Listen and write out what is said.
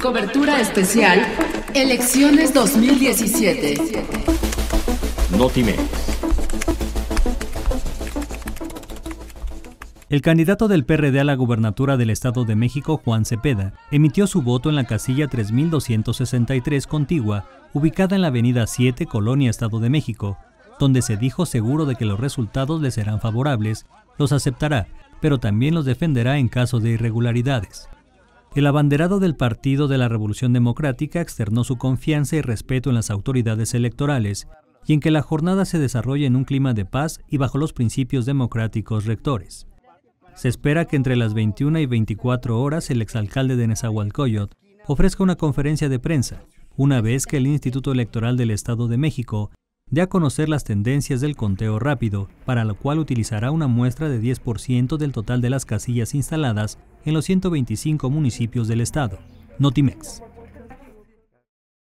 Cobertura especial Elecciones 2017. Notimex. El candidato del PRD a la gubernatura del Estado de México, Juan Cepeda, emitió su voto en la casilla 3263 contigua, ubicada en la avenida 7, Colonia, Estado de México, donde se dijo seguro de que los resultados le serán favorables, los aceptará, pero también los defenderá en caso de irregularidades. El abanderado del Partido de la Revolución Democrática externó su confianza y respeto en las autoridades electorales y en que la jornada se desarrolle en un clima de paz y bajo los principios democráticos rectores. Se espera que entre las 21 y 24 horas el exalcalde de Nezahualcóyotl ofrezca una conferencia de prensa, una vez que el Instituto Electoral del Estado de México de a conocer las tendencias del conteo rápido, para lo cual utilizará una muestra de 10% del total de las casillas instaladas en los 125 municipios del estado. Notimex.